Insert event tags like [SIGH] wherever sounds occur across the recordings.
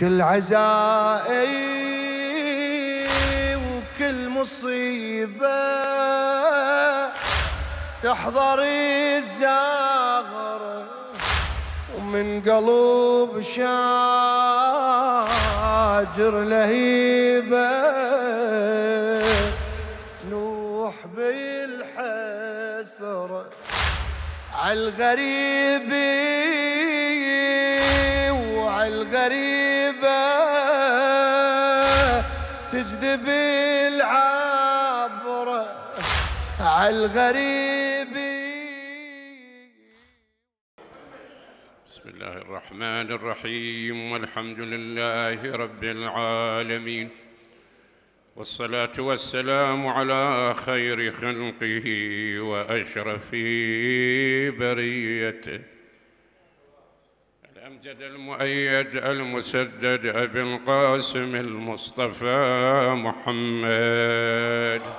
كل عزائي وكل مصيبة تحضر الزاغرة ومن قلوب شاجر لهيبة تنوح بالحسرة عالغريب وعالغريب تجذب العبرة الغريب بسم الله الرحمن الرحيم والحمد لله رب العالمين والصلاة والسلام على خير خلقه وأشرف بريته الأمجد المؤيد المسدد أبي القاسم المصطفى محمد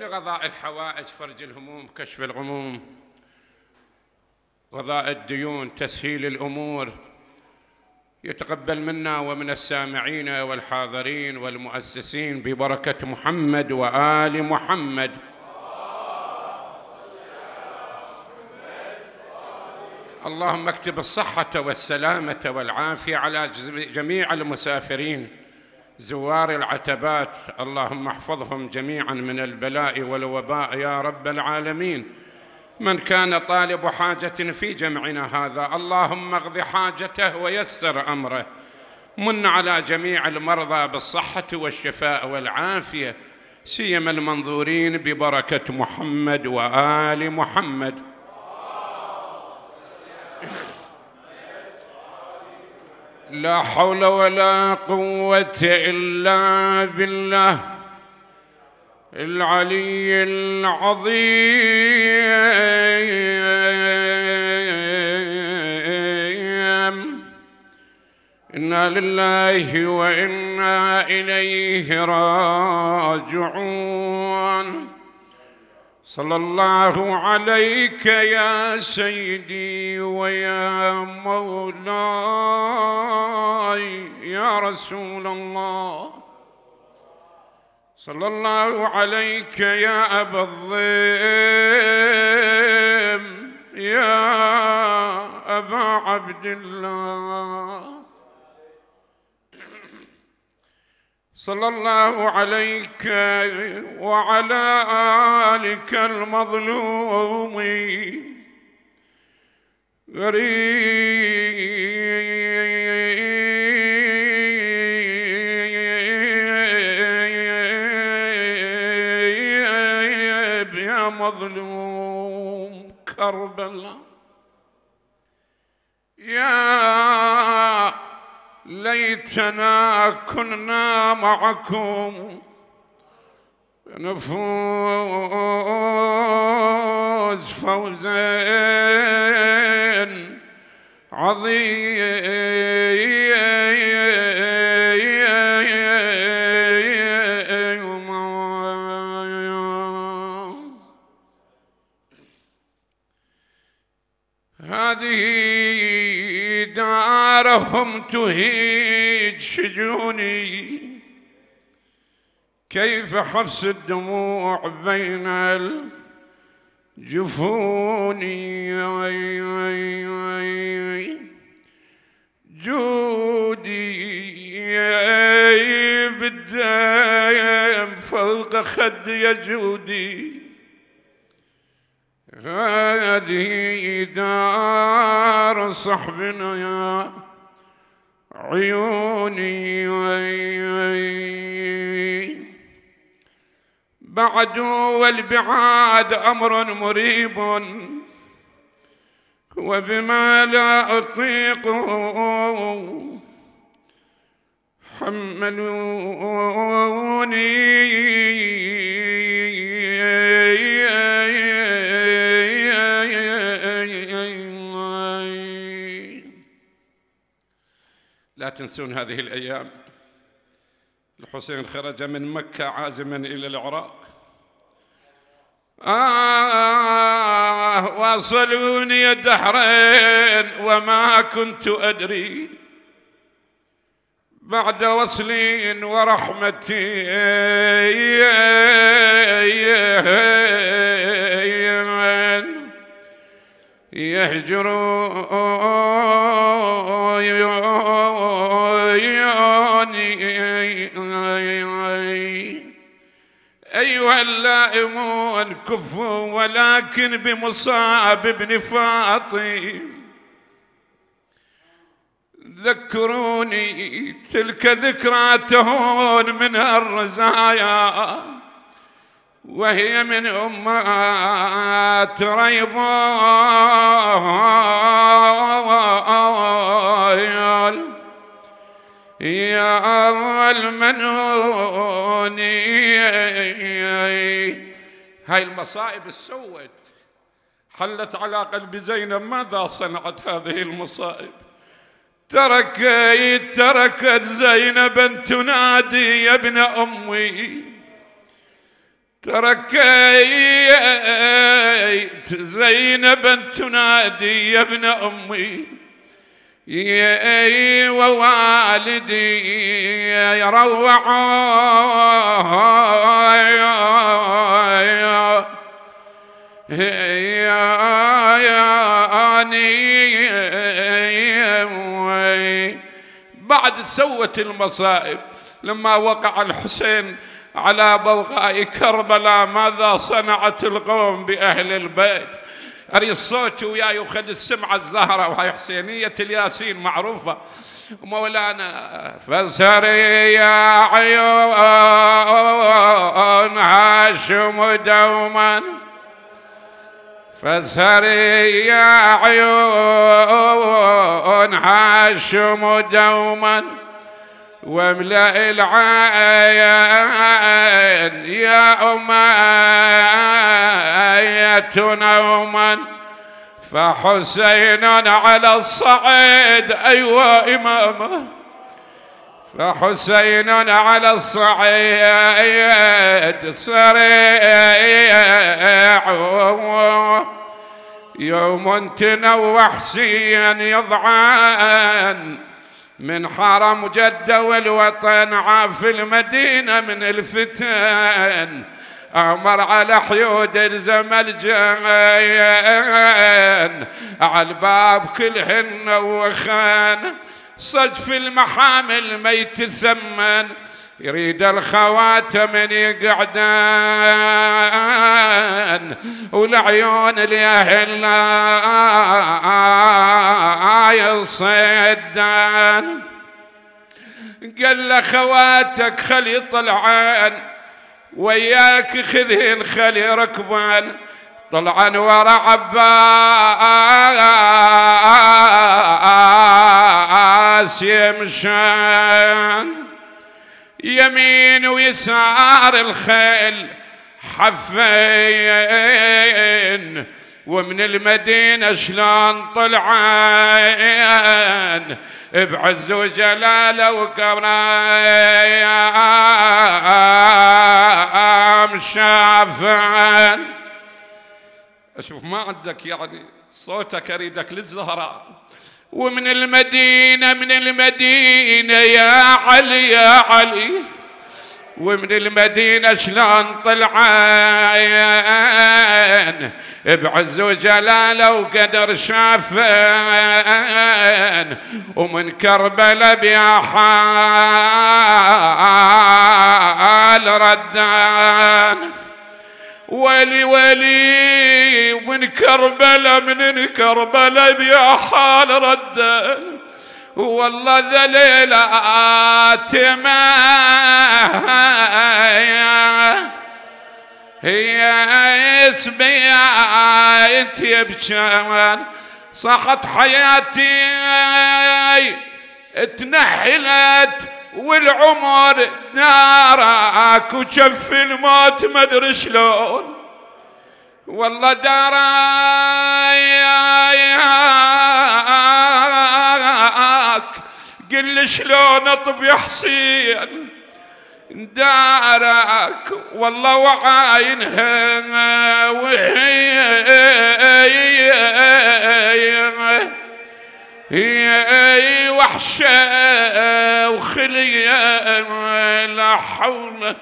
لغضاء الحوائج فرج الهموم كشف الغموم غضاء الديون تسهيل الأمور يتقبل منا ومن السامعين والحاضرين والمؤسسين ببركة محمد وآل محمد اللهم اكتب الصحة والسلامة والعافية على جميع المسافرين زوار العتبات اللهم احفظهم جميعا من البلاء والوباء يا رب العالمين من كان طالب حاجة في جمعنا هذا اللهم اقض حاجته ويسر أمره من على جميع المرضى بالصحة والشفاء والعافية سيما المنظورين ببركة محمد وآل محمد لا حول ولا قوة إلا بالله العلي العظيم إنا لله وإنا إليه راجعون صلى الله عليك يا سيدي ويا مولاي يا رسول الله صلى الله عليك يا أبا الضيم يا أبا عبد الله صلى الله عليك وعلى آلك المظلومين غريب يا مظلوم كربلاء يا ليتنا كنا معكم نفوز فوزا عظيما نارهم تهيج شجوني كيف حبس الدموع بين الجفون جودي بالدايم فوق خدي جودي هذه دار صحبنا يا عيوني بعد والبعاد أمر مريب وبما لا أطيق حملوني تنسون هذه الأيام الحسين خرج من مكة عازما إلى العراق آه واصلوني الدحرين وما كنت أدري بعد وصل ورحمتي يهجرون أيها اللائمون كفوا ولكن بمصاب ابن فاطم ذكروني تلك ذكرى تهون من الرزايا وهي من أمات ريبا يا المنون هاي المصائب سوت حلت على قلب زينب ماذا صنعت هذه المصائب تركت تركت زينبا تنادي يا ابن امي تركت زينبا تنادي يا ابن امي إيه، ووالدي يروع بعد سوت المصائب لما وقع الحسين على بوغاء كربلاء ماذا صنعت القوم بأهل البيت اريد صوتي وياي وخلي السمعه الزهره وهاي حسينيه الياسين معروفه مولانا فسري يا عيون هاشم دوما فسري يا عيون هاشم دوما واملأ العين يا أمية نوما فحسين على الصعيد أيوة إمامه فحسين على الصعيد سريع يوم تنوح سيا يضعان من حرم جدة والوطن عاف المدينة من الفتن أمر على حيود الزمل جان على الباب كلهن وخان في المحامل ما يتثمن يريد الخواتم يقعدن والعيون لأهل يصدن قال له خواتك خلي طلعان وياك خذين خلي ركبان طلعن ورا عباس يمشان يمين ويسار الخيل حفين ومن المدينة شلون طلعين بعز وجلاله وكرام شافان أشوف ما عندك يعني صوتك أريدك للزهراء ومن المدينة من المدينة يا علي يا علي ومن المدينة شلون طلعان بعز وجلاله وقدر شافان ومن كربلة بيا حال ردان ولي ولي من كربلا من كربلا يا حال رد والله ذليلة يا هي اسمي انت بشان صحت حياتي اتنحلت والعمر دارك وجف الموت ما ادري شلون والله دارك قل لي شلون اطبي حسين دارك والله وعاينها وهي هي وحشة وخلية لا حول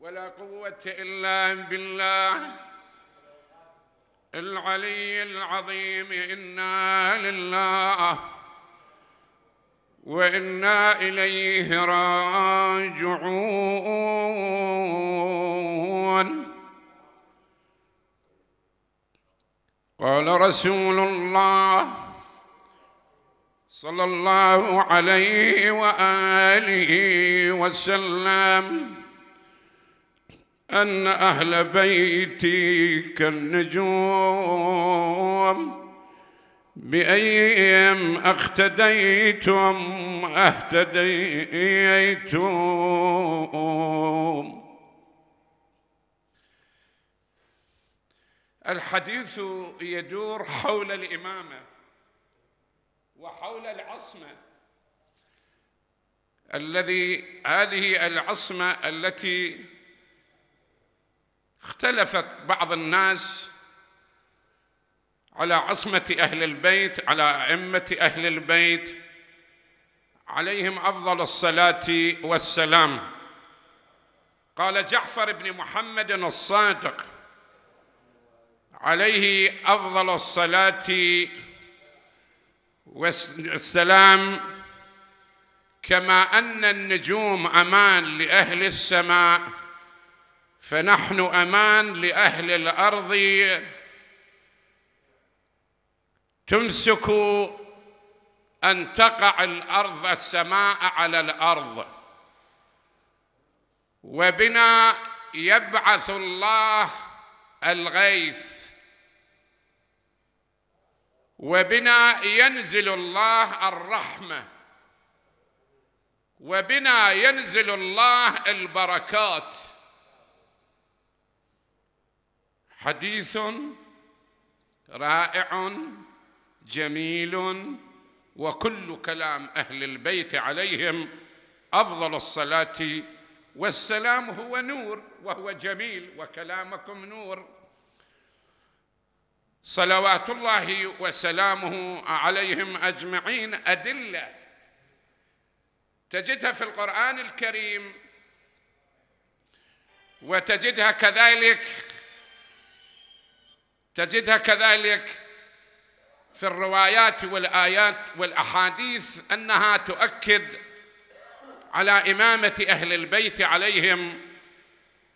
ولا قوة إلا بالله العلي العظيم إنا لله وإنا إليه راجعون قال رسول الله صلى الله عليه واله وسلم ان اهل بيتي كالنجوم بايهم اقتديتم اهتديتم الحديث يدور حول الامامه وحول العصمه الذي هذه العصمه التي اختلفت بعض الناس على عصمه اهل البيت على ائمه اهل البيت عليهم افضل الصلاه والسلام قال جعفر بن محمد الصادق عليه افضل الصلاه والسلام كما ان النجوم امان لاهل السماء فنحن امان لاهل الارض تمسك ان تقع الارض السماء على الارض وبنا يبعث الله الغيث وبنا ينزل الله الرحمه وبنا ينزل الله البركات حديث رائع جميل وكل كلام اهل البيت عليهم افضل الصلاه والسلام هو نور وهو جميل وكلامكم نور صلوات الله وسلامه عليهم اجمعين ادله تجدها في القران الكريم وتجدها كذلك تجدها كذلك في الروايات والايات والاحاديث انها تؤكد على امامه اهل البيت عليهم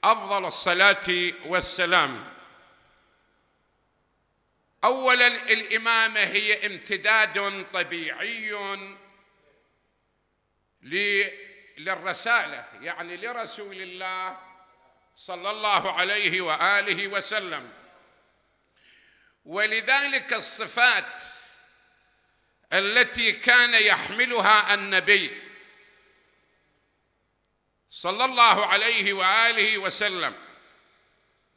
افضل الصلاه والسلام اولا الامامه هي امتداد طبيعي للرساله يعني لرسول الله صلى الله عليه واله وسلم ولذلك الصفات التي كان يحملها النبي صلى الله عليه واله وسلم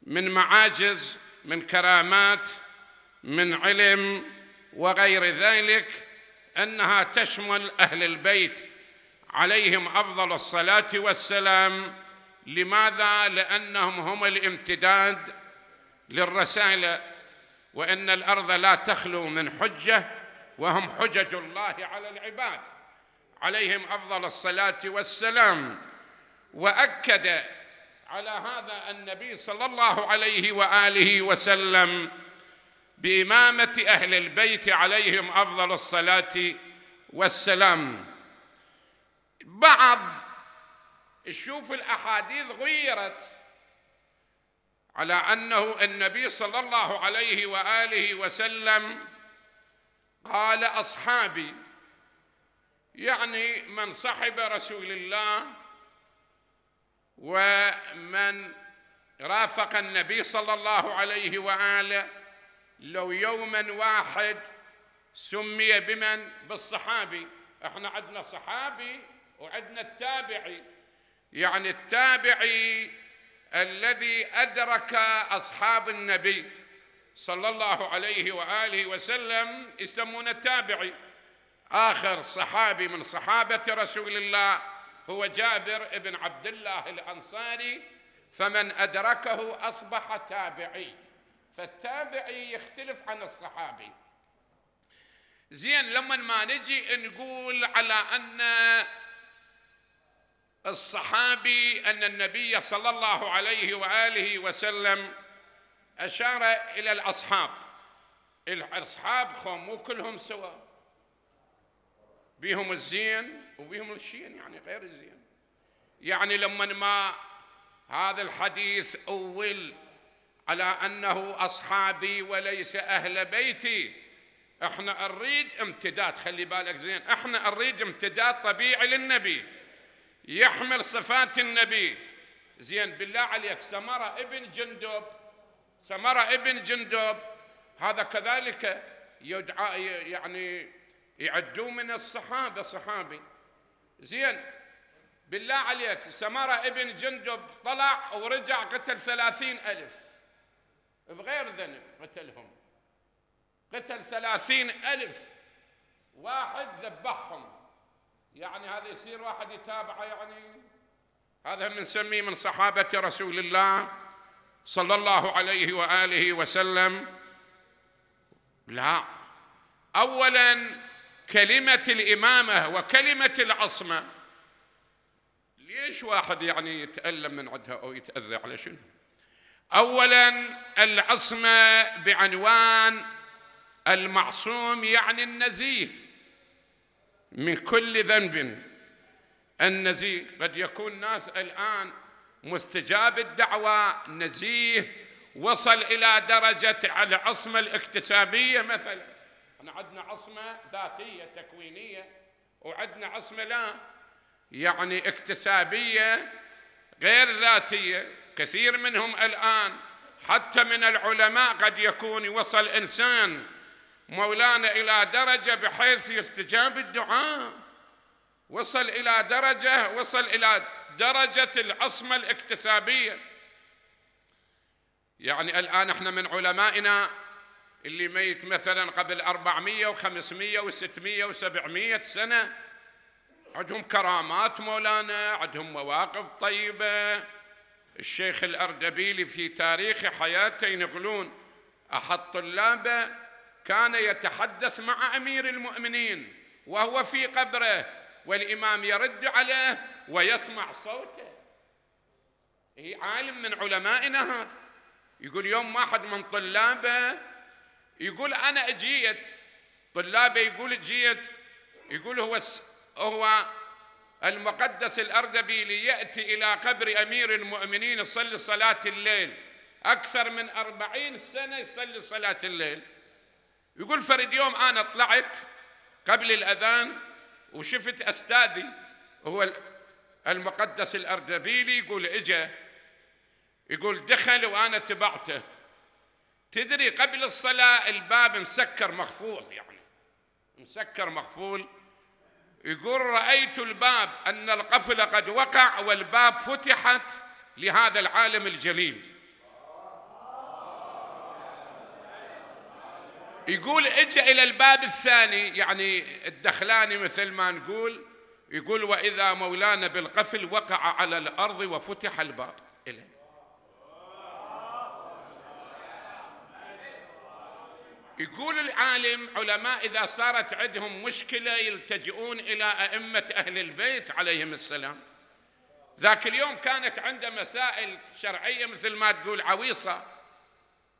من معاجز من كرامات من علم وغير ذلك انها تشمل اهل البيت عليهم افضل الصلاه والسلام لماذا لانهم هم الامتداد للرساله وان الارض لا تخلو من حجه وهم حجج الله على العباد عليهم افضل الصلاه والسلام واكد على هذا النبي صلى الله عليه واله وسلم بامامه اهل البيت عليهم افضل الصلاه والسلام بعض شوف الاحاديث غيرت على انه النبي صلى الله عليه واله وسلم قال اصحابي يعني من صحب رسول الله ومن رافق النبي صلى الله عليه واله لو يوما واحد سمي بمن بالصحابي احنا عندنا صحابي وعندنا التابعي يعني التابعي الذي ادرك اصحاب النبي صلى الله عليه واله وسلم يسمون التابعي اخر صحابي من صحابه رسول الله هو جابر بن عبد الله الانصاري فمن ادركه اصبح تابعي فالتابعي يختلف عن الصحابي زين لما ما نجي نقول على أن الصحابي أن النبي صلى الله عليه وآله وسلم أشار إلى الأصحاب الأصحاب خم مو كلهم سواء بيهم الزين وبيهم الشين يعني غير الزين يعني لما ما هذا الحديث أول على انه اصحابي وليس اهل بيتي احنا نريد امتداد خلي بالك زين احنا نريد امتداد طبيعي للنبي يحمل صفات النبي زين بالله عليك سمره ابن جندب سمره ابن جندب هذا كذلك يدعى يعني يعدوه من الصحابه صحابي زين بالله عليك سمره ابن جندب طلع ورجع قتل ثلاثين ألف بغير ذنب قتلهم قتل ثلاثين ألف واحد ذبحهم يعني هذا يصير واحد يتابعه يعني هذا من سمي من صحابة رسول الله صلى الله عليه وآله وسلم لا أولا كلمة الإمامة وكلمة العصمة ليش واحد يعني يتألم من عندها أو يتأذى على شنو اولا العصمه بعنوان المعصوم يعني النزيه من كل ذنب النزيه قد يكون ناس الان مستجاب الدعوه نزيه وصل الى درجه العصمه الاكتسابيه مثلا احنا عندنا عصمه ذاتيه تكوينيه وعندنا عصمه لا يعني اكتسابيه غير ذاتيه كثير منهم الآن حتى من العلماء قد يكون وصل إنسان مولانا إلى درجة بحيث يستجاب الدعاء وصل إلى درجة وصل إلى درجة العصمة الاكتسابية يعني الآن احنا من علمائنا اللي ميت مثلا قبل 400 و500 و600 و700 سنة عندهم كرامات مولانا عندهم مواقف طيبة الشيخ الأردبيلي في تاريخ حياته ينقلون أحد طلابه كان يتحدث مع أمير المؤمنين وهو في قبره والإمام يرد عليه ويسمع صوته هي إيه، عالم من علمائنا هذا يقول يوم واحد من طلابه يقول أنا أجيت طلابه يقول جيت يقول هو هو المقدس الأردبيلي يأتي إلى قبر أمير المؤمنين يصلي صلاة الليل أكثر من أربعين سنة يصلي صلاة الليل يقول فرد يوم أنا طلعت قبل الأذان وشفت أستاذي هو المقدس الأردبيلي يقول إجا يقول دخل وأنا تبعته تدري قبل الصلاة الباب مسكر مخفول يعني مسكر مخفول يقول رأيت الباب أن القفل قد وقع والباب فتحت لهذا العالم الجليل يقول اجى إلى الباب الثاني يعني الدخلاني مثل ما نقول يقول وإذا مولانا بالقفل وقع على الأرض وفتح الباب إليه يقول العالم علماء إذا صارت عندهم مشكلة يلتجئون إلى أئمة أهل البيت عليهم السلام ذاك اليوم كانت عنده مسائل شرعية مثل ما تقول عويصة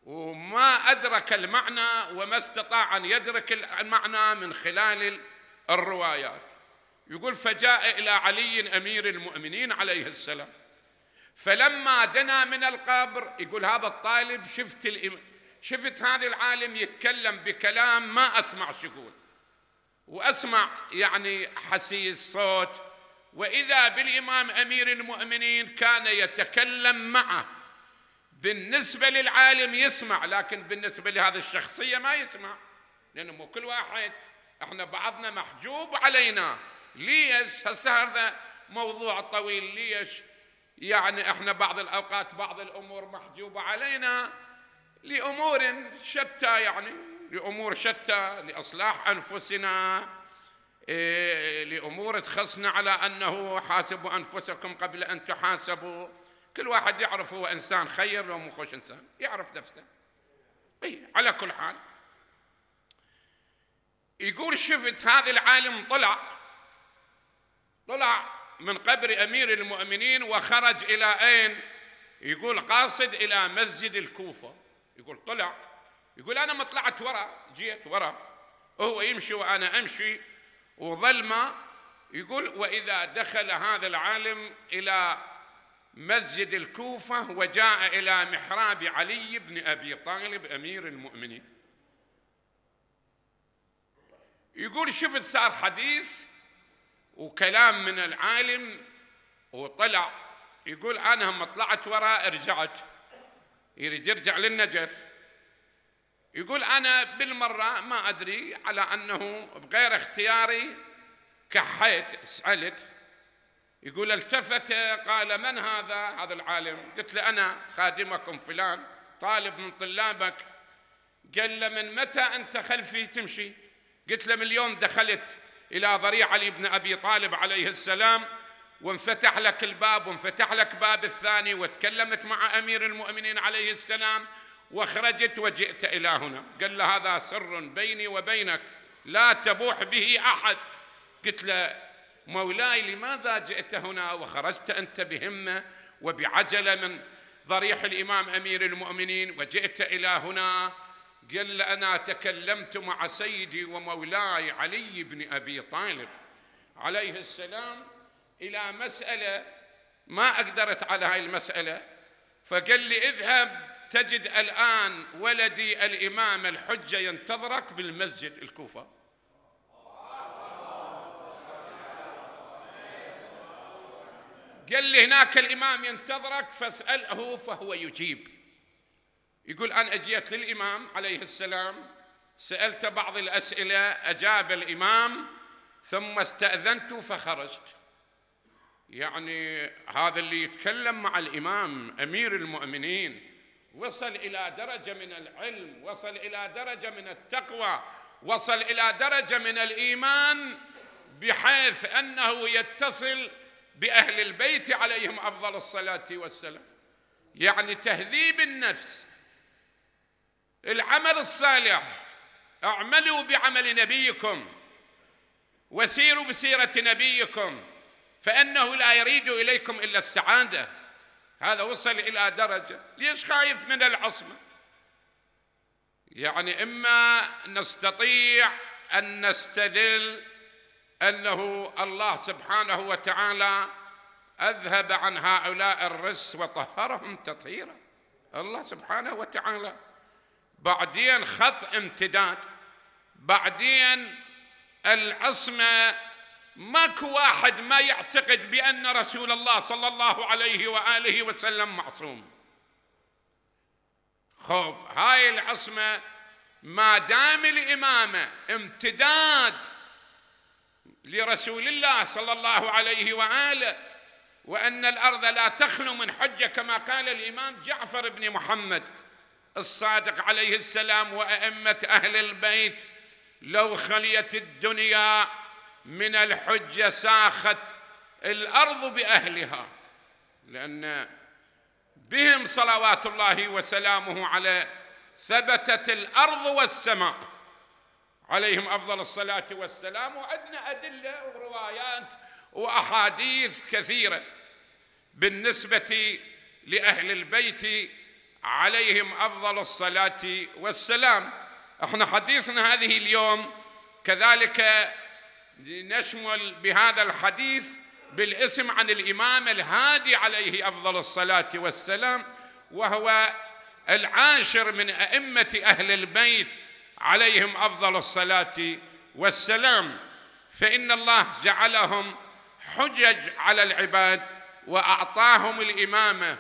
وما أدرك المعنى وما استطاع أن يدرك المعنى من خلال الروايات يقول فجاء إلى علي أمير المؤمنين عليه السلام فلما دنا من القبر يقول هذا الطالب شفت شفت هذا العالم يتكلم بكلام ما أسمع يقول وأسمع يعني حسيس صوت وإذا بالإمام أمير المؤمنين كان يتكلم معه بالنسبة للعالم يسمع لكن بالنسبة لهذه الشخصية ما يسمع لأنه مو كل واحد احنا بعضنا محجوب علينا ليش هسه هذا موضوع طويل ليش يعني احنا بعض الأوقات بعض الأمور محجوبة علينا لأمور شتى يعني لأمور شتى لإصلاح أنفسنا إيه، لأمور تخصنا على أنه حاسبوا أنفسكم قبل أن تحاسبوا كل واحد يعرف هو إنسان خير لو مو خوش إنسان يعرف نفسه أي على كل حال يقول شفت هذا العالم طلع طلع من قبر أمير المؤمنين وخرج إلى أين يقول قاصد إلى مسجد الكوفة يقول طلع يقول أنا ما طلعت ورا جيت ورا وهو يمشي وأنا أمشي وظلمة يقول وإذا دخل هذا العالم إلى مسجد الكوفة وجاء إلى محراب علي بن أبي طالب أمير المؤمنين يقول شفت صار حديث وكلام من العالم وطلع يقول أنا لما طلعت وراء رجعت يريد يرجع للنجف يقول أنا بالمرة ما أدري على أنه بغير اختياري كحيت سألت يقول التفت قال من هذا هذا العالم قلت له أنا خادمكم فلان طالب من طلابك قال له من متى أنت خلفي تمشي قلت له من اليوم دخلت إلى ضريع علي بن أبي طالب عليه السلام وانفتح لك الباب وانفتح لك باب الثاني وتكلمت مع امير المؤمنين عليه السلام وخرجت وجئت الى هنا قال له هذا سر بيني وبينك لا تبوح به احد قلت له مولاي لماذا جئت هنا وخرجت انت بهمه وبعجله من ضريح الامام امير المؤمنين وجئت الى هنا قال انا تكلمت مع سيدي ومولاي علي بن ابي طالب عليه السلام إلى مسألة ما أقدرت على هاي المسألة فقال لي اذهب تجد الآن ولدي الإمام الحجة ينتظرك بالمسجد الكوفة قال لي هناك الإمام ينتظرك فاسأله فهو يجيب يقول أنا أجيت للإمام عليه السلام سألت بعض الأسئلة أجاب الإمام ثم استأذنت فخرجت يعني هذا اللي يتكلم مع الامام امير المؤمنين وصل الى درجه من العلم وصل الى درجه من التقوى وصل الى درجه من الايمان بحيث انه يتصل باهل البيت عليهم افضل الصلاه والسلام يعني تهذيب النفس العمل الصالح اعملوا بعمل نبيكم وسيروا بسيره نبيكم فانه لا يريد اليكم الا السعاده هذا وصل الى درجه ليش خايف من العصمه يعني اما نستطيع ان نستدل انه الله سبحانه وتعالى اذهب عن هؤلاء الرس وطهرهم تطهيرا الله سبحانه وتعالى بعدين خط امتداد بعدين العصمه ماكو واحد ما يعتقد بأن رسول الله صلى الله عليه وآله وسلم معصوم خب هاي العصمة ما دام الإمامة امتداد لرسول الله صلى الله عليه وآله وأن الأرض لا تخلو من حجة كما قال الإمام جعفر بن محمد الصادق عليه السلام وأئمة أهل البيت لو خليت الدنيا من الحجه ساخت الارض باهلها لان بهم صلوات الله وسلامه على ثبتت الارض والسماء عليهم افضل الصلاه والسلام وعندنا ادله وروايات واحاديث كثيره بالنسبه لاهل البيت عليهم افضل الصلاه والسلام احنا حديثنا هذه اليوم كذلك لنشمل بهذا الحديث بالاسم عن الإمام الهادي عليه أفضل الصلاة والسلام وهو العاشر من أئمة أهل البيت عليهم أفضل الصلاة والسلام فإن الله جعلهم حجج على العباد وأعطاهم الإمامة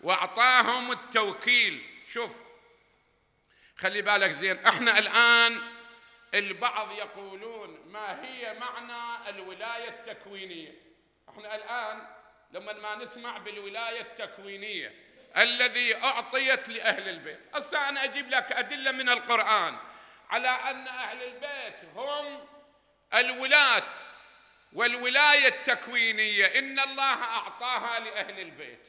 وأعطاهم التوكيل شوف خلي بالك زين احنا الآن البعض يقولون ما هي معنى الولاية التكوينية احنا الآن لما ما نسمع بالولاية التكوينية الذي أعطيت لأهل البيت هسه أنا أجيب لك أدلة من القرآن على أن أهل البيت هم الولاة والولاية التكوينية إن الله أعطاها لأهل البيت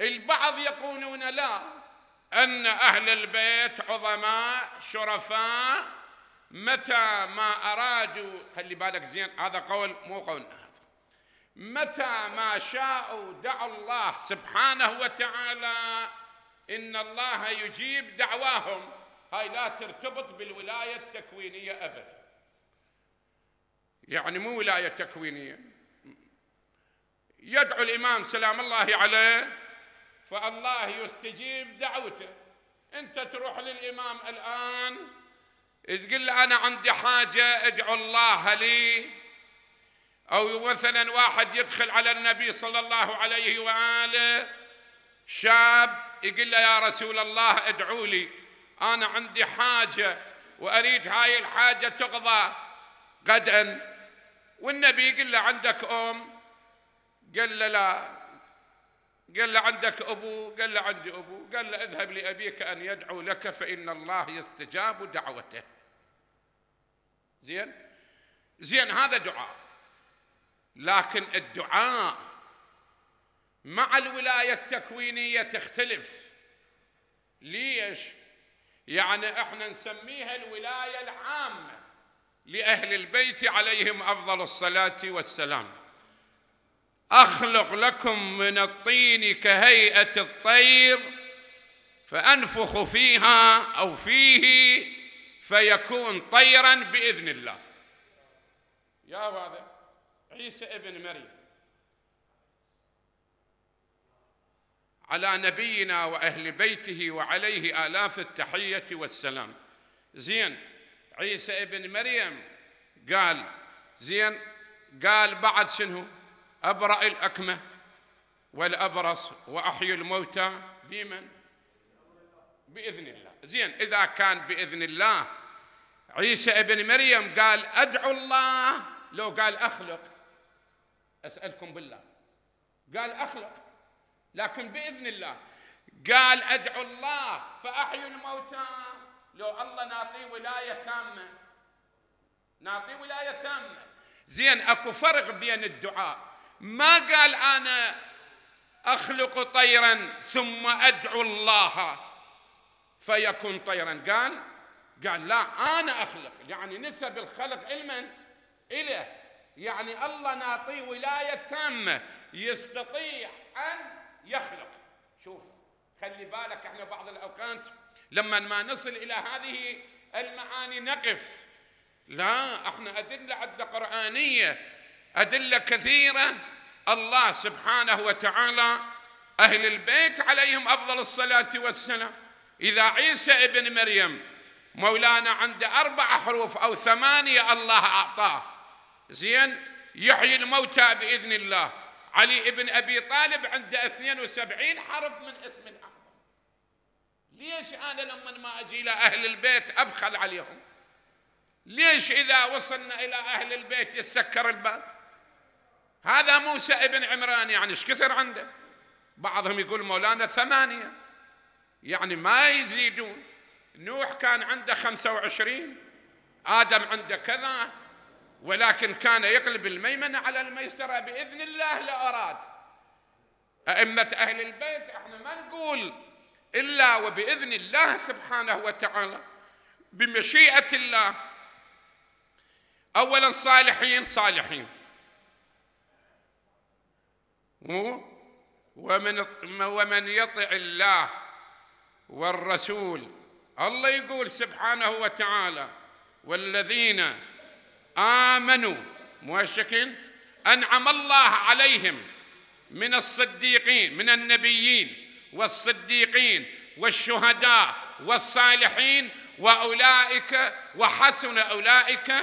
البعض يقولون لا أن أهل البيت عظماء شرفاء متى ما أرادوا خلي بالك زين هذا قول مو قولنا هذا متى ما شاءوا دعوا الله سبحانه وتعالى إن الله يجيب دعواهم هاي لا ترتبط بالولاية التكوينية أبدا يعني مو ولاية تكوينية يدعو الإمام سلام الله عليه فالله يستجيب دعوته أنت تروح للإمام الآن تقول أنا عندي حاجة أدعو الله لي أو مثلا واحد يدخل على النبي صلى الله عليه وآله شاب يقول له يا رسول الله ادعوا لي أنا عندي حاجة وأريد هاي الحاجة تقضى غدا والنبي يقول له عندك أم قال له لا قال له عندك أبو قال له عندي أبو قال له اذهب لأبيك أن يدعو لك فإن الله يستجاب دعوته زين زين هذا دعاء لكن الدعاء مع الولاية التكوينية تختلف ليش يعني احنا نسميها الولاية العامة لأهل البيت عليهم أفضل الصلاة والسلام اخلق لكم من الطين كهيئه الطير فانفخ فيها او فيه فيكون طيرا باذن الله يا هذا عيسى ابن مريم على نبينا واهل بيته وعليه الاف التحيه والسلام زين عيسى ابن مريم قال زين قال بعد شنو أبرأ الأكمة والأبرص وأحيي الموتى بمن؟ بإذن الله زين إذا كان بإذن الله عيسى ابن مريم قال أدعو الله لو قال أخلق أسألكم بالله قال أخلق لكن بإذن الله قال أدعو الله فأحيي الموتى لو الله نعطيه ولاية تامة نعطيه ولاية تامة زين أكو فرق بين الدعاء ما قال انا اخلق طيرا ثم ادعو الله فيكون طيرا قال قال لا انا اخلق يعني نسب الخلق لمن؟ اليه يعني الله نعطيه ولايه تامه يستطيع ان يخلق شوف خلي بالك احنا بعض الاوقات لما ما نصل الى هذه المعاني نقف لا احنا ادله عندنا قرانيه ادله كثيره الله سبحانه وتعالى أهل البيت عليهم أفضل الصلاة والسلام إذا عيسى ابن مريم مولانا عند أربع حروف أو ثمانية الله أعطاه زين يحيي الموتى بإذن الله علي ابن أبي طالب عنده 72 حرف من اسم الأعظم ليش أنا لما ما أجي إلى أهل البيت أبخل عليهم ليش إذا وصلنا إلى أهل البيت يسكر الباب هذا موسى ابن عمران يعني ايش كثر عنده بعضهم يقول مولانا ثمانية يعني ما يزيدون نوح كان عنده خمسة وعشرين آدم عنده كذا ولكن كان يقلب الميمنة على الميسرة بإذن الله لأراد أئمة أهل البيت احنا ما نقول إلا وبإذن الله سبحانه وتعالى بمشيئة الله أولا صالحين صالحين ومن ومن يطع الله والرسول الله يقول سبحانه وتعالى والذين آمنوا مو هالشكل أنعم الله عليهم من الصديقين من النبيين والصديقين والشهداء والصالحين وأولئك وحسن أولئك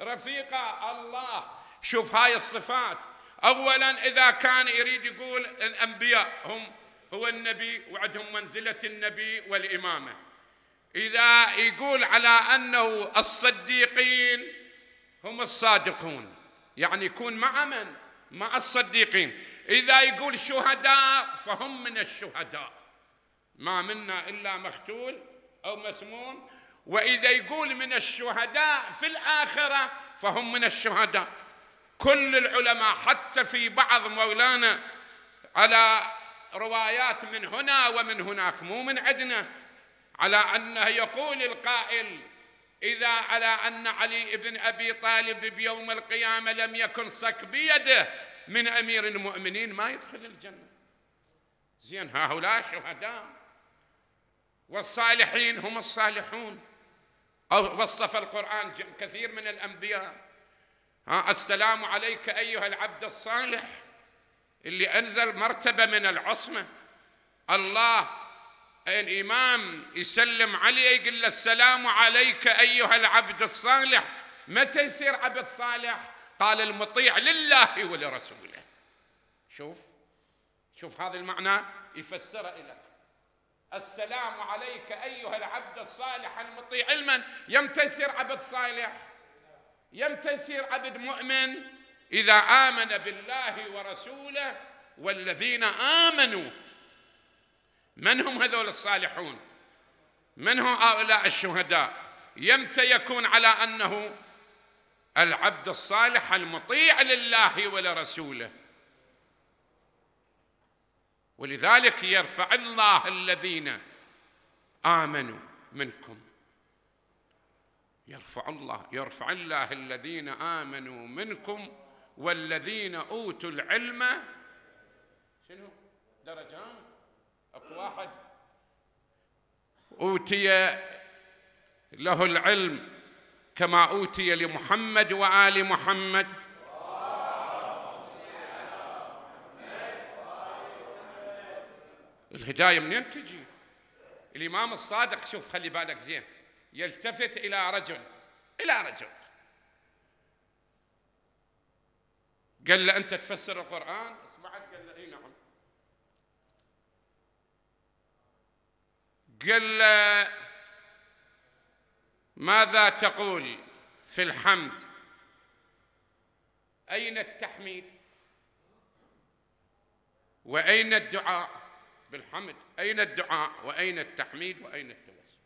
رفيقا الله شوف هاي الصفات أولا إذا كان يريد يقول الأنبياء هم هو النبي وعندهم منزلة النبي والإمامة إذا يقول على أنه الصديقين هم الصادقون يعني يكون مع من؟ مع الصديقين إذا يقول شهداء فهم من الشهداء ما منا إلا مختول أو مسموم وإذا يقول من الشهداء في الآخرة فهم من الشهداء كل العلماء حتى في بعض مولانا على روايات من هنا ومن هناك مو من عندنا على أنه يقول القائل إذا على أن علي بن أبي طالب بيوم القيامة لم يكن صك بيده من أمير المؤمنين ما يدخل الجنة زين هؤلاء شهداء والصالحين هم الصالحون أو وصف القرآن كثير من الأنبياء السلام عليك أيها العبد الصالح اللي أنزل مرتبة من العصمة الله الإمام يسلم عليه يقول له السلام عليك أيها العبد الصالح متى يصير عبد صالح قال المطيع لله ولرسوله شوف شوف هذا المعنى يفسره لك السلام عليك أيها العبد الصالح المطيع لمن يمتى يصير عبد صالح يمتى يصير عبد مؤمن إذا آمن بالله ورسوله والذين آمنوا من هم هذول الصالحون من هم هؤلاء الشهداء يمتى يكون على أنه العبد الصالح المطيع لله ولرسوله ولذلك يرفع الله الذين آمنوا منكم يرفع الله يرفع الله الذين آمنوا منكم والذين أوتوا العلم شنو درجات أكو واحد أوتي له العلم كما أوتي لمحمد وآل محمد الهداية منين تجي الإمام الصادق شوف خلي بالك زين يلتفت إلى رجل إلى رجل قال له أنت تفسر القرآن سمعت قال له إي نعم قال له ماذا تقول في الحمد أين التحميد وأين الدعاء بالحمد أين الدعاء وأين التحميد وأين التوسل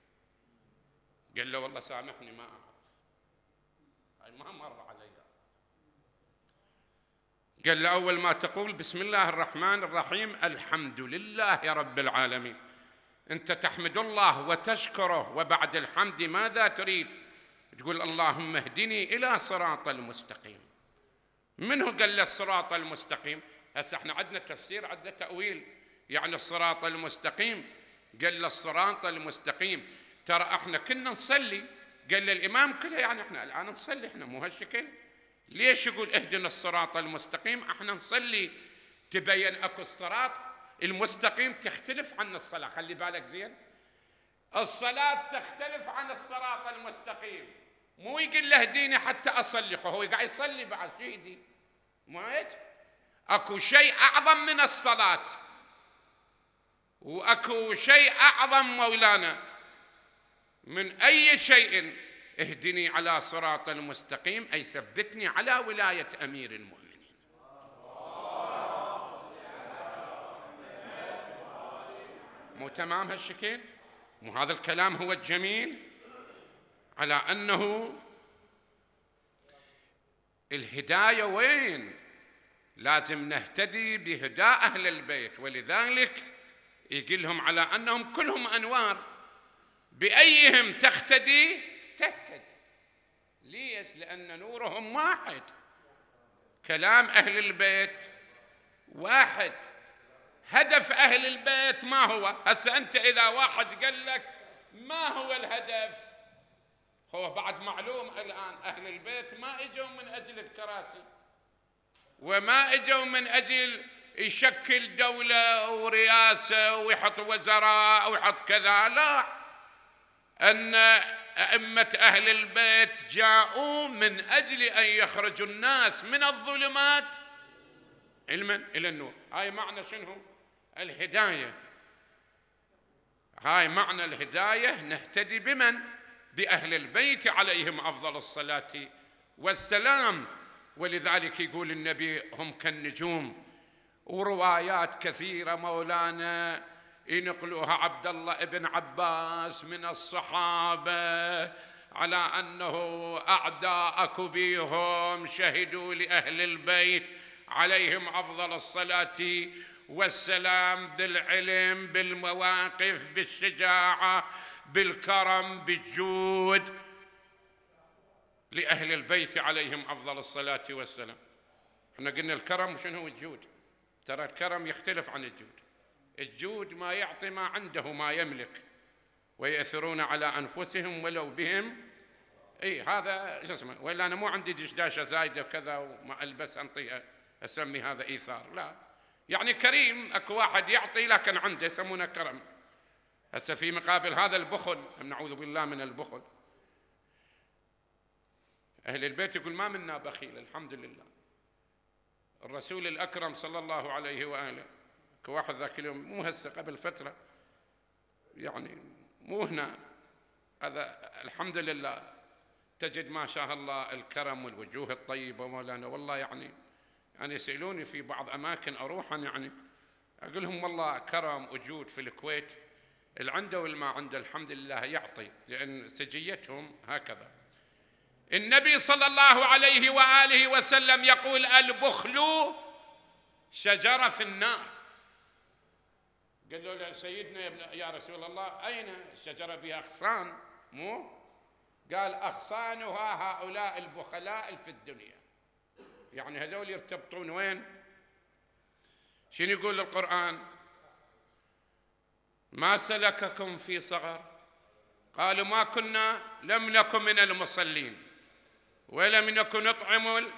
قال له والله سامحني ما اعرف هاي يعني ما مر علي قال له اول ما تقول بسم الله الرحمن الرحيم الحمد لله يا رب العالمين انت تحمد الله وتشكره وبعد الحمد ماذا تريد تقول اللهم اهدني الى صراط المستقيم منه قال له الصراط المستقيم هسه احنا عندنا تفسير عندنا تاويل يعني الصراط المستقيم قال له الصراط المستقيم ترى احنا كنا نصلي قال للامام كله يعني احنا الان نصلي احنا مو هالشكل ليش يقول اهدنا الصراط المستقيم احنا نصلي تبين اكو الصراط المستقيم تختلف عن الصلاه خلي بالك زين الصلاه تختلف عن الصراط المستقيم مو يقول له اهديني حتى اصلي هو قاعد يصلي بعد شهدي ما هيك اكو شيء اعظم من الصلاه واكو شيء اعظم مولانا من أي شيء اهدني على صراط المستقيم أي ثبتني على ولاية أمير المؤمنين مو تمام هالشكل مو هذا الكلام هو الجميل على أنه الهداية وين لازم نهتدي بهداء أهل البيت ولذلك يقلهم على أنهم كلهم أنوار بأيهم تختدي تهتدي ليش لأن نورهم واحد كلام أهل البيت واحد هدف أهل البيت ما هو هسه أنت إذا واحد قال لك ما هو الهدف هو بعد معلوم الآن أهل البيت ما إجوا من أجل الكراسي وما إجوا من أجل يشكل دولة ورئاسة ويحط وزراء ويحط كذا لا ان ائمه اهل البيت جاءوا من اجل ان يخرجوا الناس من الظلمات علما الى النور هاي معنى شنو الهدايه هاي معنى الهدايه نهتدي بمن باهل البيت عليهم افضل الصلاه والسلام ولذلك يقول النبي هم كالنجوم وروايات كثيره مولانا ينقلوها عبد الله بن عباس من الصحابه على انه اعداء كبيهم شهدوا لاهل البيت عليهم افضل الصلاه والسلام بالعلم بالمواقف بالشجاعه بالكرم بالجود لاهل البيت عليهم افضل الصلاه والسلام احنا قلنا الكرم شنو الجود ترى الكرم يختلف عن الجود الجود ما يعطي ما عنده ما يملك ويأثرون على أنفسهم ولو بهم اي هذا شو اسمه ولا انا مو عندي دشداشه زايده وكذا وما البس انطيها اسمي هذا ايثار لا يعني كريم اكو واحد يعطي لكن عنده يسمونه كرم هسه في مقابل هذا البخل نعوذ بالله من البخل اهل البيت يقول ما منا بخيل الحمد لله الرسول الاكرم صلى الله عليه واله كواحد ذاك اليوم مو هسه قبل فترة يعني مو هنا هذا الحمد لله تجد ما شاء الله الكرم والوجوه الطيبة مولانا والله يعني يعني يسألوني في بعض أماكن أروح يعني أقول لهم والله كرم وجود في الكويت اللي عنده والما عنده الحمد لله يعطي لأن سجيتهم هكذا النبي صلى الله عليه وآله وسلم يقول البخل شجرة في النار قال له سيدنا يا, يا رسول الله أين الشجرة بها أغصان مو قال أغصانها هؤلاء البخلاء في الدنيا يعني هذول يرتبطون وين شنو يقول القرآن ما سلككم في صغر قالوا ما كنا لم نكن من المصلين ولم نكن نطعم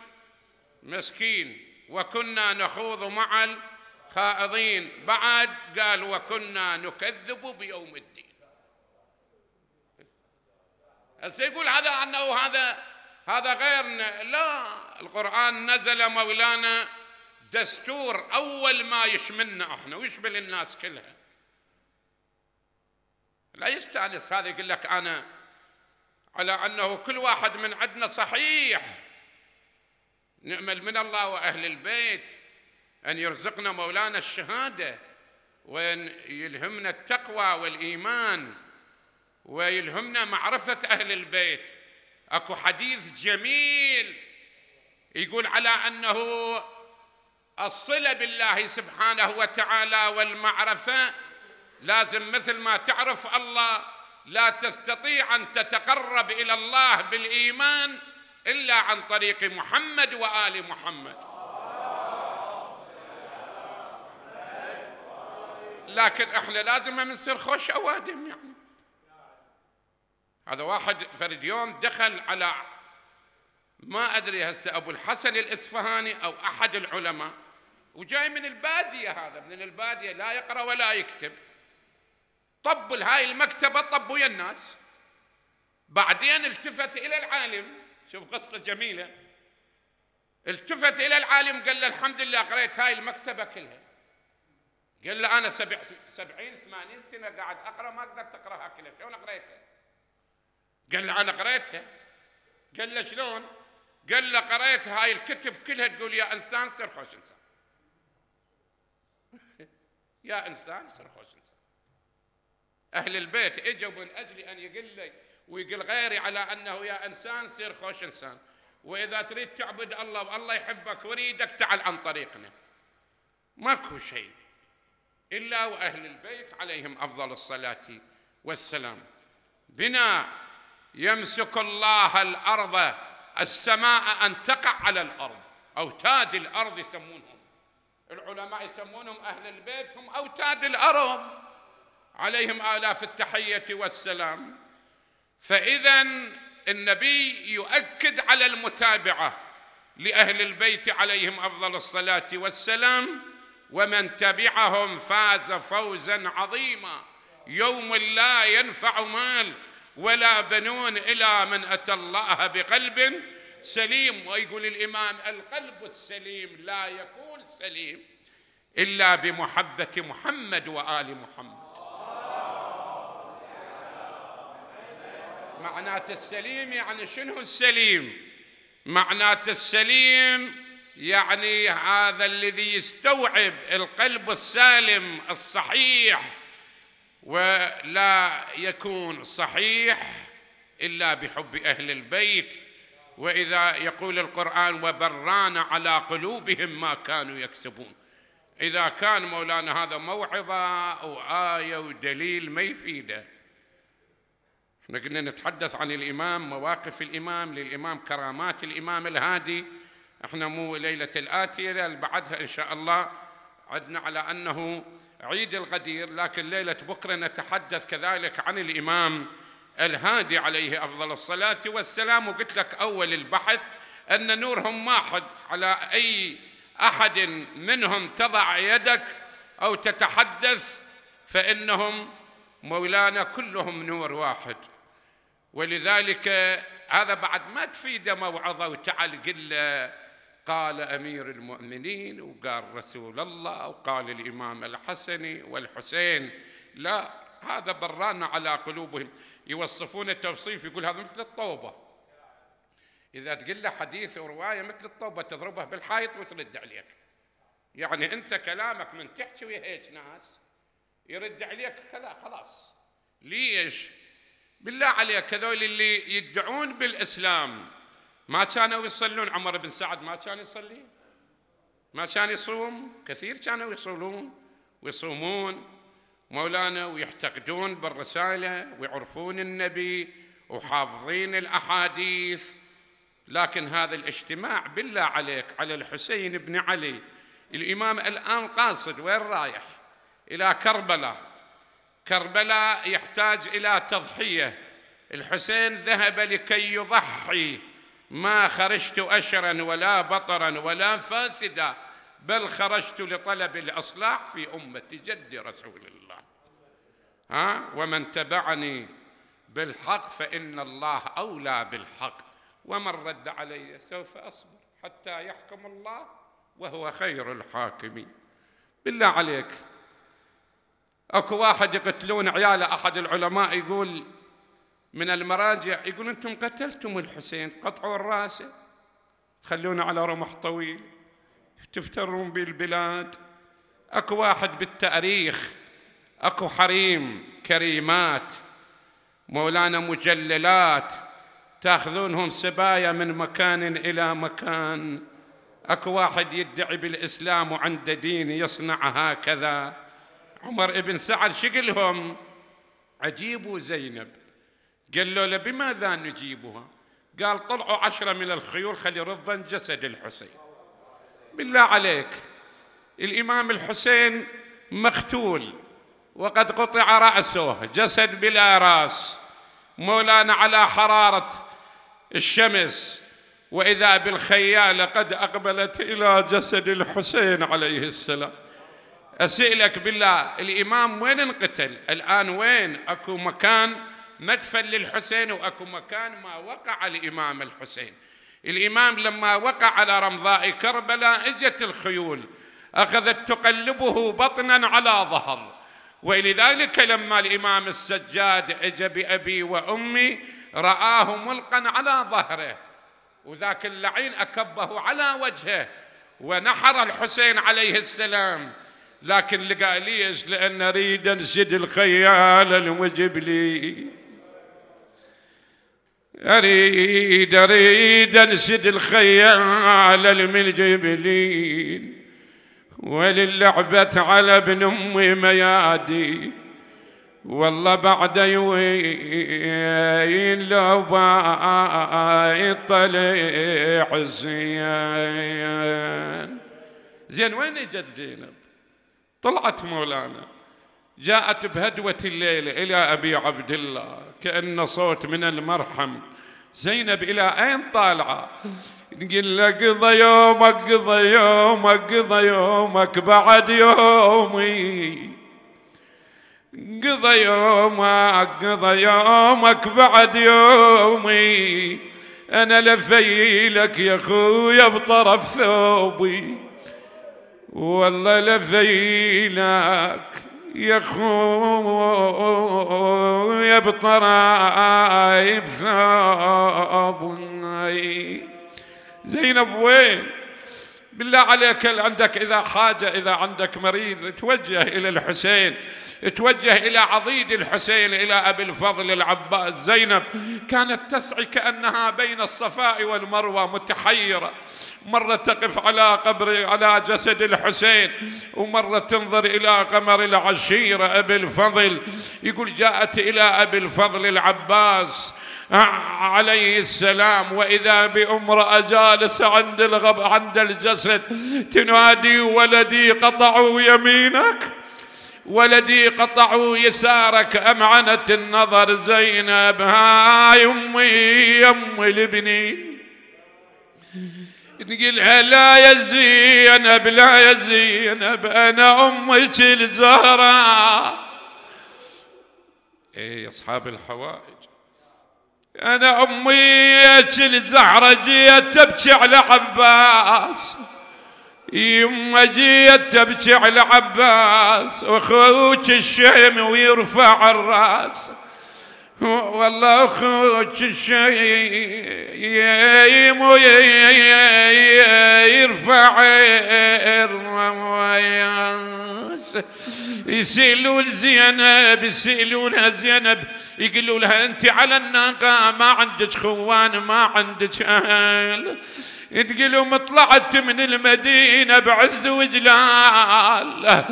المسكين وكنا نخوض مع خائضين بعد قال وكنا نكذب بيوم الدين هسه يقول هذا انه هذا هذا غيرنا لا القران نزل مولانا دستور اول ما يشملنا احنا ويشمل الناس كلها لا يستانس هذا يقول لك انا على انه كل واحد من عندنا صحيح نعمل من الله واهل البيت أن يرزقنا مولانا الشهادة وأن يلهمنا التقوى والإيمان ويلهمنا معرفة أهل البيت أكو حديث جميل يقول على أنه الصلة بالله سبحانه وتعالى والمعرفة لازم مثل ما تعرف الله لا تستطيع أن تتقرب إلى الله بالإيمان إلا عن طريق محمد وآل محمد لكن احنا لازم نصير خوش اوادم يعني هذا واحد فرد يوم دخل على ما ادري هسه ابو الحسن الاصفهاني او احد العلماء وجاي من الباديه هذا من الباديه لا يقرا ولا يكتب طب هاي المكتبه طب ويا الناس بعدين التفت الى العالم شوف قصه جميله التفت الى العالم قال له الحمد لله قريت هاي المكتبه كلها قال له أنا سبع سبعين ثمانين سنة قاعد أقرأ ما أقدر تقرأها كلها شلون قريتها قال له أنا قريتها قال له شلون قال له قريت هاي الكتب كلها تقول يا إنسان صير خوش إنسان [LAUGHS] يا إنسان صير خوش إنسان أهل البيت إجوا من أجل أن يقل لي ويقل غيري على أنه يا إنسان صير خوش إنسان وإذا تريد تعبد الله والله يحبك ويريدك تعال عن طريقنا ماكو شيء إلا وأهل البيت عليهم أفضل الصلاة والسلام بنا يمسك الله الأرض السماء أن تقع على الأرض أوتاد الأرض يسمونهم العلماء يسمونهم أهل البيت هم أوتاد الأرض عليهم آلاف التحية والسلام فإذا النبي يؤكد على المتابعة لأهل البيت عليهم أفضل الصلاة والسلام ومن تبعهم فاز فوزا عظيما يوم لا ينفع مال ولا بنون الا من اتى الله بقلب سليم ويقول الامام القلب السليم لا يكون سليم الا بمحبه محمد وال محمد معنات السليم يعني شنو السليم معنات السليم يعني هذا الذي يستوعب القلب السالم الصحيح ولا يكون صحيح الا بحب اهل البيت واذا يقول القران وبران على قلوبهم ما كانوا يكسبون اذا كان مولانا هذا موعظه او ايه ودليل ما يفيده احنا قلنا نتحدث عن الامام مواقف الامام للامام كرامات الامام الهادي احنا مو ليلة الآتية اللي بعدها إن شاء الله عدنا على أنه عيد الغدير لكن ليلة بكرة نتحدث كذلك عن الإمام الهادي عليه أفضل الصلاة والسلام وقلت لك أول البحث أن نورهم واحد على أي أحد منهم تضع يدك أو تتحدث فإنهم مولانا كلهم نور واحد ولذلك هذا بعد ما تفيده موعظة وتعال له قال امير المؤمنين وقال رسول الله وقال الامام الحسن والحسين لا هذا بران على قلوبهم يوصفون التوصيف يقول هذا مثل الطوبه اذا تقول له حديث وروايه مثل الطوبه تضربه بالحائط وترد عليك يعني انت كلامك من تحكي ويا هيك ناس يرد عليك كذا خلاص ليش بالله عليك هذول اللي يدعون بالاسلام ما كانوا يصلون عمر بن سعد ما كان يصلي ما كان يصوم كثير كانوا يصلون ويصومون مولانا ويحتقدون بالرسالة ويعرفون النبي وحافظين الأحاديث لكن هذا الاجتماع بالله عليك على الحسين بن علي الإمام الآن قاصد وين رايح إلى كربلاء كربلاء يحتاج إلى تضحية الحسين ذهب لكي يضحي ما خرجت أشرا ولا بطرا ولا فاسدا بل خرجت لطلب الإصلاح في أمة جد رسول الله ها ومن تبعني بالحق فإن الله أولى بالحق ومن رد علي سوف أصبر حتى يحكم الله وهو خير الحاكمين بالله عليك اكو واحد يقتلون عياله احد العلماء يقول من المراجع يقول أنتم قتلتم الحسين قطعوا راسه خلونا على رمح طويل تفترون بالبلاد اكو واحد بالتاريخ اكو حريم كريمات مولانا مجللات تاخذونهم سبايا من مكان الى مكان اكو واحد يدعي بالاسلام وعنده دين يصنع هكذا عمر ابن سعد شقلهم عجيب وزينب قال له بماذا نجيبها قال طلعوا عشرة من الخيول خلي رضا جسد الحسين بالله عليك الإمام الحسين مقتول وقد قطع رأسه جسد بلا رأس مولانا على حرارة الشمس وإذا بالخيال قد أقبلت إلى جسد الحسين عليه السلام أسئلك بالله الإمام وين انقتل الآن وين أكو مكان مدفن للحسين واكو مكان ما وقع الامام الحسين الامام لما وقع على رمضاء كربلاء اجت الخيول اخذت تقلبه بطنا على ظهر ولذلك لما الامام السجاد اجى بابي وامي رآه ملقا على ظهره وذاك اللعين اكبه على وجهه ونحر الحسين عليه السلام لكن لقى ليش لان اريد انشد الخيال الوجب لي أريد أريد أنسد الخيال جبلين وللعبة على ابن أمي ميادي والله بعد يوين لو طلع زين زين وين اجت زينب طلعت مولانا جاءت بهدوة الليل إلى أبي عبد الله كأنه صوت من المرحم زينب إلى أين طالعة تقول له قضى يومك قضى يومك قضى يومك بعد يومي قضى يومك قضى يومك بعد يومي أنا لفيلك يا خويا بطرف ثوبي والله لفيلك يا خويا بطرايب ثوب زينب وين بالله عليك عندك إذا حاجة إذا عندك مريض توجه إلى الحسين توجه إلى عضيد الحسين إلى أبي الفضل العباس زينب كانت تسعي كأنها بين الصفاء والمروة متحيرة مرة تقف على قبر على جسد الحسين ومرة تنظر إلى قمر العشيرة أبي الفضل يقول جاءت إلى أبي الفضل العباس آه، عليه السلام وإذا بامرأة جالسة عند الغب عند الجسد تنادي ولدي قطعوا يمينك ولدي قطعوا يسارك أمعنت النظر زينب ها أمي يمي لبني نقول لا إيه يا زينب لا يا زينب أنا أمك الزهراء إيه أصحاب الحوائج أنا أمي الزهرة جيت تبكي على عباس يما جيت تبكي على عباس واخوك الشيم ويرفع الراس والله اخوك الشيم ويرفع الراس يسألون زينب يسألونها زينب يقولوا لها انت على الناقه ما عندك خوان ما عندك اهل تقلهم طلعت من المدينة بعز وجلال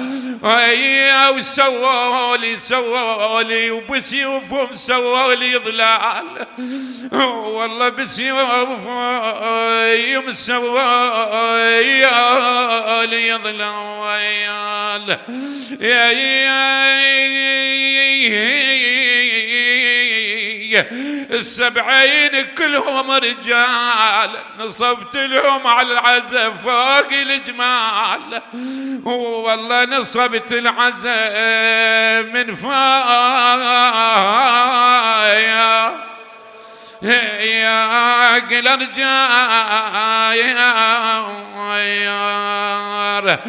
ويا وسووا لي سووا لي وبسيوفهم سووا لي ظلال والله بسيوفهم سووا لي ظلال يا يا النبوية السبعين كلهم رجال نصبت لهم على العزاء فوق الجمال والله نصبت العزاء من فايا يا عقل الجاير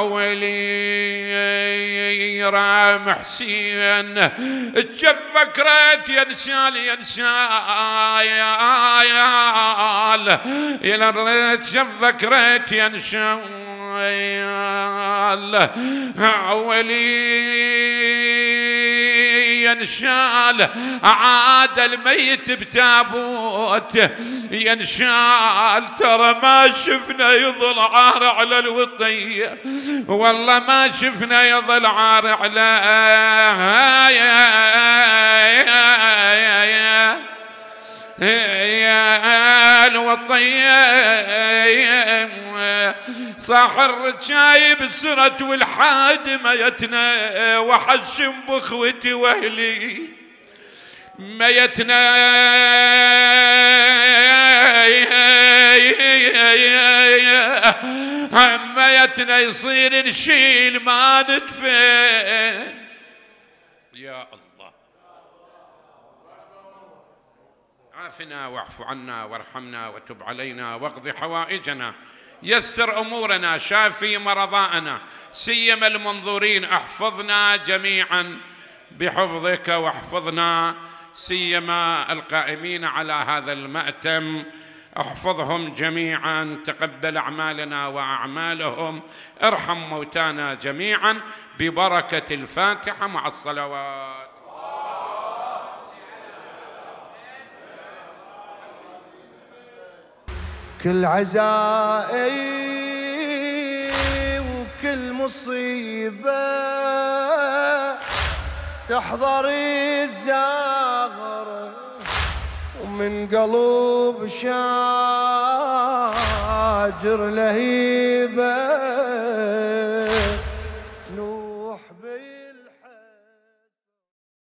ولي رام حسين تشفك ريت ينشال ينشال يا يا ريت شفك ريت نشال ينشال ولي ينشال عاد الميت بتابوت ينشال ترى ما شفنا يظل عار على الوطية والله ما شفنا يظل عار على يا يا يا يا الوطية صاح شايب سرت والحاد ميتنا وحشم بخوتي واهلي ميتنا ميتنا يصير نشيل ما ندفن يا الله عافنا واعف عنا وارحمنا وتب علينا واقض حوائجنا يسر امورنا شافي مرضاءنا سيما المنظورين احفظنا جميعا بحفظك واحفظنا سيما القائمين على هذا المأتم احفظهم جميعا تقبل اعمالنا واعمالهم ارحم موتانا جميعا ببركه الفاتحه مع الصلوات كل عزائي وكل مصيبة تحضر الزاغرة ومن قلوب شاجر لهيبه